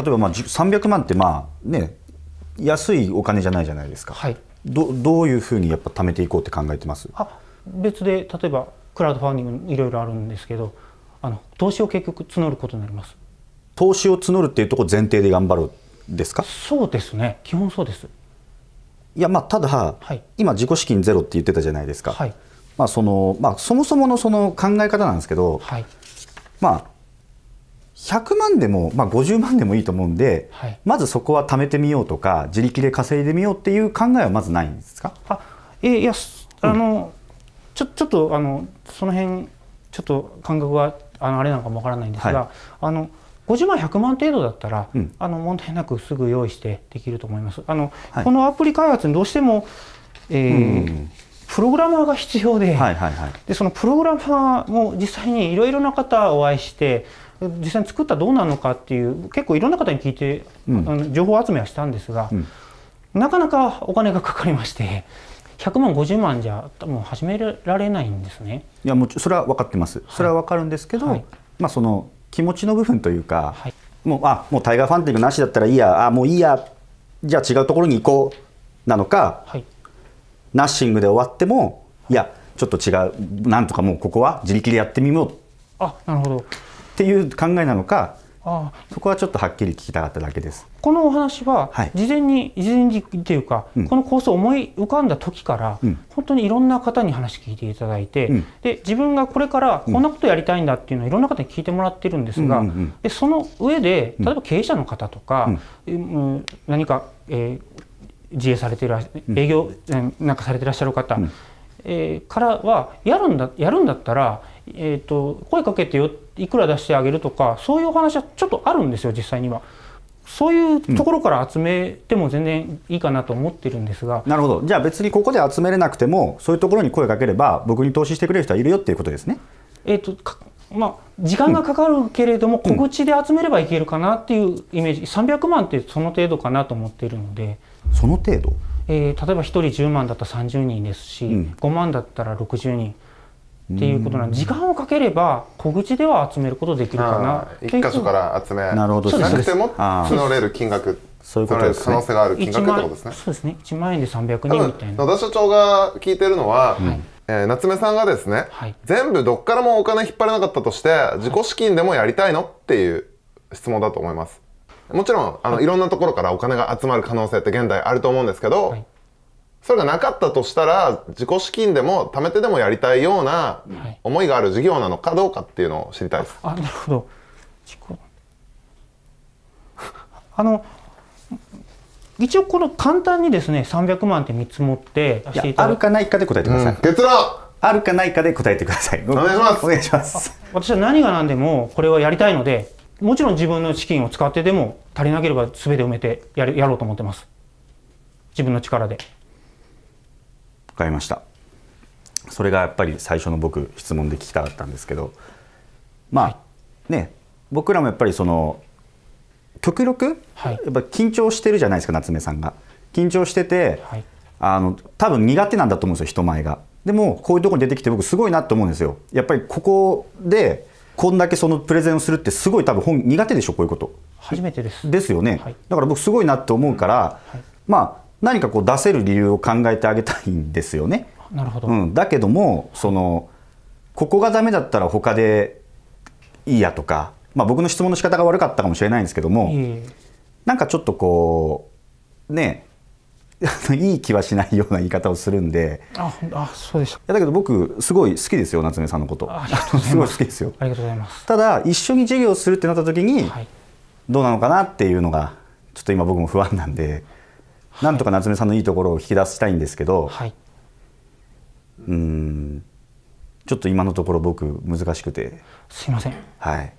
例えばまあ300万ってまあね安いお金じゃないじゃないですか、はい、どどういうふうにやっぱ貯めていこうって考えてますあ別で例えばクラウドファンディングいろいろあるんですけどあの投資を結局募ることになります投資を募るっていうとこ前提で頑張るですかそうですね基本そうですいやまあただ、はい、今自己資金ゼロって言ってたじゃないですか、はいまあそのまあ、そもそものその考え方なんですけど、はい、まあ100万でも、まあ、50万でもいいと思うんで、はい、まずそこは貯めてみようとか自力で稼いでみようっていう考えはまずないんですかあ、えいやあの、うん、ちょちょっとあのその辺ちょっと感覚はあのあれなのかもわからないんですが、はい、あの50万100万程度だったら、うん、あの問題なくすぐ用意してできると思います。あの、はい、このアプリ開発にどうしても、えー、プログラマーが必要ではいはいはい、でそのプログラマーも実際にいろいろな方をお会いして実際に作ったらどうなのかっていう結構いろんな方に聞いて、うん、あの情報集めはしたんですが、うん、なかなかお金がかかりまして100万50万じゃ多分始められないんですね。いやもうそれは分かってます、はい、それは分かるんですけど、はい、まあ、その気持ちの部分というか、はい、もうあもうタイガーファンディングなしだったらいいやあもういいやじゃあ違うところに行こうなのか、ナッシングで終わってもいやちょっと違うなんとかもうここは自力でやってみようあなるほどっていう考えなのかああそこはちょっとはっきり聞きたかっただけです。このお話は事前に、はい、事前にっていうか、うん、この構想を思い浮かんだ時から、うん、本当にいろんな方に話聞いていただいて、うん、で自分がこれからこんなことやりたいんだっていうのをいろんな方に聞いてもらってるんですが、うんうんうん、でその上で例えば経営者の方とか、うん何か、えー、自営されてる営業、なんかされてらっしゃる方、えー、からはやるんだやるんだったらえーと、声かけてよいくら出してあげるとかそういうお話はちょっとあるんですよ実際には。そういうところから集めても全然いいかなと思ってるんですが、うん、なるほどじゃあ別にここで集めれなくてもそういうところに声かければ僕に投資してくれる人はいるよっていうことですね。えーと、まあ、時間がかかるけれども、小口で集めればいけるかなっていうイメージ、うん、300万ってその程度かなと思っているのでその程度、えー、例えば1人10万だったら30人ですし、うん、5万だったら60人っていうことなんで時間をかければ小口では集めることできるかな一箇所から集めなるほどなくても募れる金額そういうことです、ね、可能性がある金額ってことですねそうですね1万円で300人みたいな野田所長が聞いてるのは、はい、えー、夏目さんがですね、はい、全部どっからもお金引っ張れなかったとして自己資金でもやりたいのっていう質問だと思いますもちろんあの、はい、いろんなところからお金が集まる可能性って現代あると思うんですけど、はいそれがなかったとしたら自己資金でも貯めてでもやりたいような思いがある事業なのかどうかっていうのを知りたいです。はい、あなるほど あの一応この簡単にですね300万って見積もってあるかないかで答えてください、うん、結論あるかないかで答えてくださいお願いしますお願いします私は何が何でもこれはやりたいのでもちろん自分の資金を使ってでも足りなければ全て埋めてやるやろうと思ってます自分の力で。買いましたそれがやっぱり最初の僕質問で聞きたかったんですけどまあ、ね僕らもやっぱりその極力、はい、やっぱ緊張してるじゃないですか夏目さんが緊張してて、はい、あの多分苦手なんだと思うんですよ人前がでもこういうとこに出てきて僕すごいなと思うんですよやっぱりここでこんだけそのプレゼンをするってすごい多分本苦手でしょこういうこと初めてですですよね、はい、だから僕すごいなって思うから、まあ何かこう出せる理由を考えてあげたいんですよね。なるほど、うん、だけどもそのここがダメだったら他でいいやとか、まあ、僕の質問の仕方が悪かったかもしれないんですけども、えなんかちょっとこうね いい気はしないような言い方をするんでああそうでしいやだけど僕すごい好きですよ夏目さんのことすすごい好きですよありがとうございますただ一緒に授業するってなった時に、はい、どうなのかなっていうのがちょっと今僕も不安なんで。なんとか夏目さんのいいところを引き出したいんですけど、はい、うんちょっと今のところ僕難しくてすいませんはい